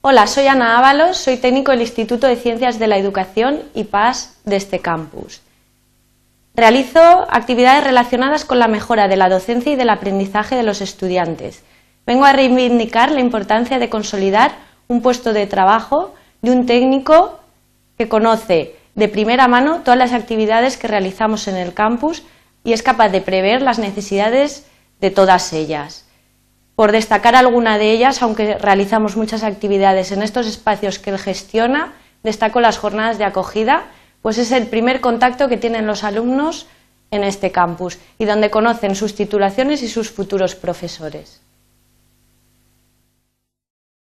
Hola, soy Ana Ábalos, soy técnico del Instituto de Ciencias de la Educación y Paz de este campus. Realizo actividades relacionadas con la mejora de la docencia y del aprendizaje de los estudiantes. Vengo a reivindicar la importancia de consolidar un puesto de trabajo de un técnico que conoce de primera mano todas las actividades que realizamos en el campus y es capaz de prever las necesidades de todas ellas. Por destacar alguna de ellas, aunque realizamos muchas actividades en estos espacios que él gestiona, destaco las jornadas de acogida, pues es el primer contacto que tienen los alumnos en este campus y donde conocen sus titulaciones y sus futuros profesores.